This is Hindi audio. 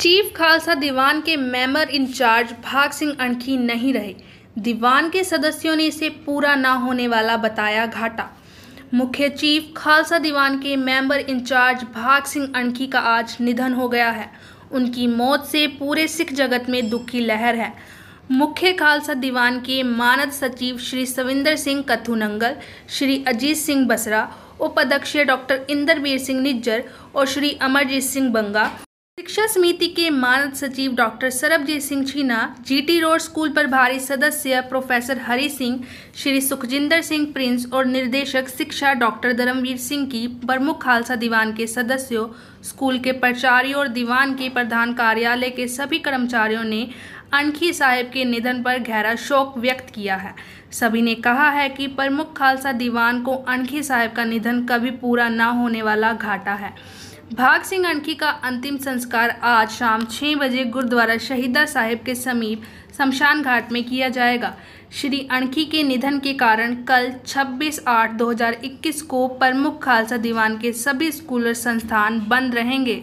चीफ खालसा दीवान के मेंबर इंचार्ज भाग सिंह अणखी नहीं रहे दीवान के सदस्यों ने इसे पूरा ना होने वाला बताया घाटा मुख्य चीफ खालसा दीवान के मेंबर इंचार्ज भाग सिंह अणखी का आज निधन हो गया है उनकी मौत से पूरे सिख जगत में दुख की लहर है मुख्य खालसा दीवान के मानद सचिव श्री सविंदर सिंह कथुनंगल श्री अजीत सिंह बसरा उपाध्यक्ष डॉक्टर इंदरबीर सिंह निज्जर और श्री अमरजीत सिंह बंगा शिक्षा समिति के मानद सचिव डॉक्टर सरबजीत सिंह छीना जीटी रोड स्कूल प्रभारी सदस्य प्रोफेसर हरि सिंह श्री सुखजिंदर सिंह प्रिंस और निर्देशक शिक्षा डॉक्टर धर्मवीर सिंह की प्रमुख खालसा दीवान के सदस्यों स्कूल के प्राचार्य और दीवान के प्रधान कार्यालय के सभी कर्मचारियों ने अनखी साहेब के निधन पर गहरा शोक व्यक्त किया है सभी ने कहा है कि प्रमुख खालसा दीवान को अनखी साहेब का निधन कभी पूरा ना होने वाला घाटा है भाग सिंह अणखी का अंतिम संस्कार आज शाम छः बजे गुरुद्वारा शहीदा साहिब के समीप शमशान घाट में किया जाएगा श्री अणखी के निधन के कारण कल 26 आठ 2021 को प्रमुख खालसा दीवान के सभी स्कूल और संस्थान बंद रहेंगे